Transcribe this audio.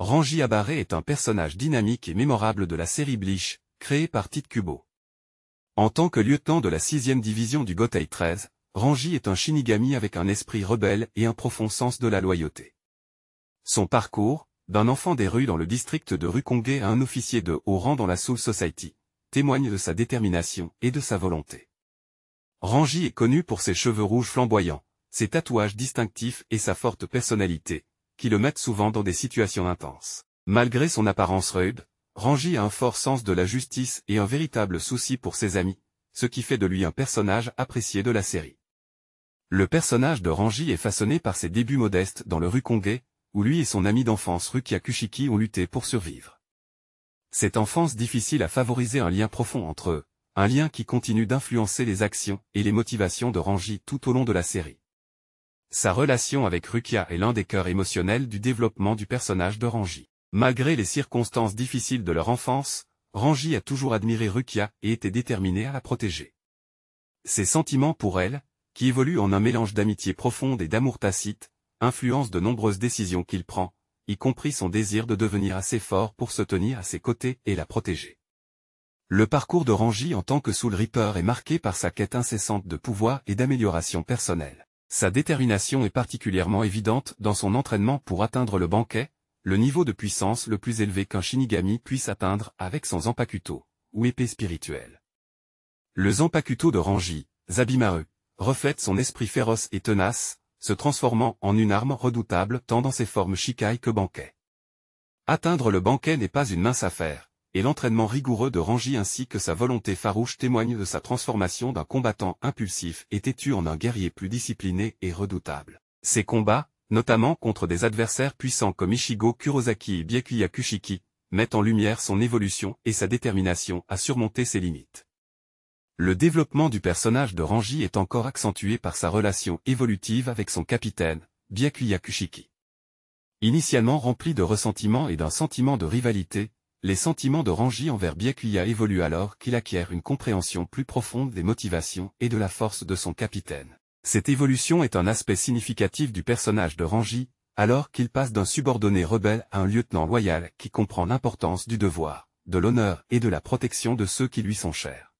Ranji Abaré est un personnage dynamique et mémorable de la série Bleach, créée par Tite Kubo. En tant que lieutenant de la 6 e division du Gotei 13, Ranji est un Shinigami avec un esprit rebelle et un profond sens de la loyauté. Son parcours, d'un enfant des rues dans le district de Rukongé à un officier de haut rang dans la Soul Society, témoigne de sa détermination et de sa volonté. Ranji est connu pour ses cheveux rouges flamboyants, ses tatouages distinctifs et sa forte personnalité, qui le mettent souvent dans des situations intenses. Malgré son apparence rude, Rangi a un fort sens de la justice et un véritable souci pour ses amis, ce qui fait de lui un personnage apprécié de la série. Le personnage de Rangi est façonné par ses débuts modestes dans le Rukongue, où lui et son ami d'enfance Rukia Kushiki ont lutté pour survivre. Cette enfance difficile a favorisé un lien profond entre eux, un lien qui continue d'influencer les actions et les motivations de Rangi tout au long de la série. Sa relation avec Rukia est l'un des cœurs émotionnels du développement du personnage de Ranji. Malgré les circonstances difficiles de leur enfance, Ranji a toujours admiré Rukia et était déterminé à la protéger. Ses sentiments pour elle, qui évoluent en un mélange d'amitié profonde et d'amour tacite, influencent de nombreuses décisions qu'il prend, y compris son désir de devenir assez fort pour se tenir à ses côtés et la protéger. Le parcours de Ranji en tant que Soul Reaper est marqué par sa quête incessante de pouvoir et d'amélioration personnelle. Sa détermination est particulièrement évidente dans son entraînement pour atteindre le banquet, le niveau de puissance le plus élevé qu'un Shinigami puisse atteindre avec son Zanpakuto, ou épée spirituelle. Le Zanpakuto de Ranji, Zabimaru, reflète son esprit féroce et tenace, se transformant en une arme redoutable tant dans ses formes shikai que banquet. Atteindre le banquet n'est pas une mince affaire, et l'entraînement rigoureux de Ranji ainsi que sa volonté farouche témoignent de sa transformation d'un combattant impulsif et têtu en un guerrier plus discipliné et redoutable. Ses combats, notamment contre des adversaires puissants comme Ishigo Kurosaki et Byakuya Kushiki, mettent en lumière son évolution et sa détermination à surmonter ses limites. Le développement du personnage de Ranji est encore accentué par sa relation évolutive avec son capitaine, Byakuya Kushiki. Initialement rempli de ressentiment et d'un sentiment de rivalité, les sentiments de Rangi envers Biakuya évoluent alors qu'il acquiert une compréhension plus profonde des motivations et de la force de son capitaine. Cette évolution est un aspect significatif du personnage de Rangi, alors qu'il passe d'un subordonné rebelle à un lieutenant loyal qui comprend l'importance du devoir, de l'honneur et de la protection de ceux qui lui sont chers.